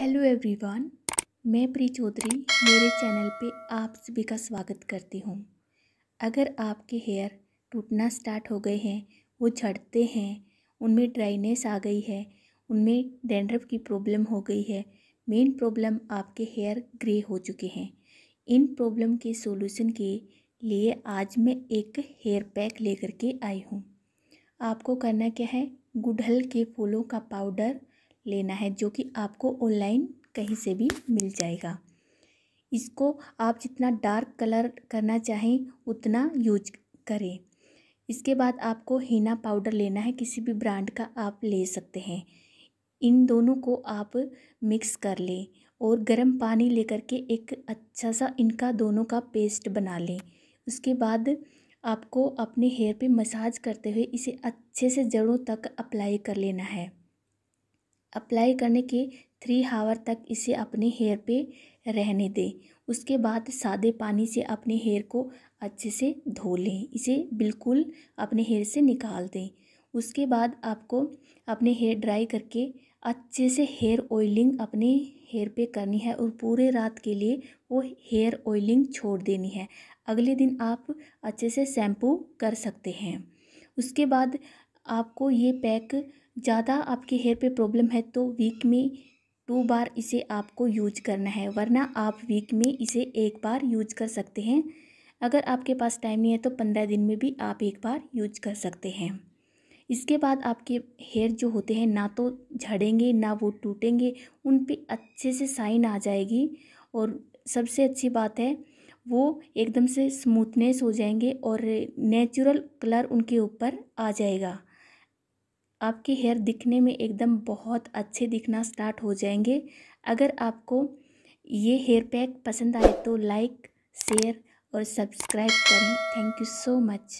hello everyone मैं प्री चौधरी मेरे चैनल पे आप सभी का स्वागत करती हूँ अगर आपके हेयर टूटना स्टार्ट हो गए हैं वो झड़ते हैं उनमें ड्राइनेस आ गई है उनमें डेंड्रफ की प्रॉब्लम हो गई है मेन प्रॉब्लम आपके हेयर ग्रे हो चुके हैं इन प्रॉब्लम के सॉल्यूशन के लिए आज मैं एक हेयर पैक लेकर के आई हूँ आपको करना क्या है गुड़हल के फूलों का पाउडर लेना है जो कि आपको ऑनलाइन कहीं से भी मिल जाएगा इसको आप जितना डार्क कलर करना चाहें उतना यूज करें इसके बाद आपको हीना पाउडर लेना है किसी भी ब्रांड का आप ले सकते हैं इन दोनों को आप मिक्स कर लें और गर्म पानी लेकर के एक अच्छा सा इनका दोनों का पेस्ट बना लें उसके बाद आपको अपने हेयर पे मसाज करते हुए इसे अच्छे से जड़ों तक अप्लाई कर लेना है अप्लाई करने के थ्री हावर तक इसे अपने हेयर पे रहने दें उसके बाद सादे पानी से अपने हेयर को अच्छे से धो लें इसे बिल्कुल अपने हेयर से निकाल दें उसके बाद आपको अपने हेयर ड्राई करके अच्छे से हेयर ऑयलिंग अपने हेयर पे करनी है और पूरे रात के लिए वो हेयर ऑयलिंग छोड़ देनी है अगले दिन आप अच्छे से शैम्पू कर सकते हैं उसके बाद आपको ये पैक ज़्यादा आपके हेयर पे प्रॉब्लम है तो वीक में टू बार इसे आपको यूज करना है वरना आप वीक में इसे एक बार यूज कर सकते हैं अगर आपके पास टाइम नहीं है तो पंद्रह दिन में भी आप एक बार यूज कर सकते हैं इसके बाद आपके हेयर जो होते हैं ना तो झड़ेंगे ना वो टूटेंगे उन पर अच्छे से साइन आ जाएगी और सबसे अच्छी बात है वो एकदम से स्मूथनेस हो जाएंगे और नेचुरल कलर उनके ऊपर आ जाएगा आपके हेयर दिखने में एकदम बहुत अच्छे दिखना स्टार्ट हो जाएंगे अगर आपको ये हेयर पैक पसंद आए तो लाइक शेयर और सब्सक्राइब करें थैंक यू सो मच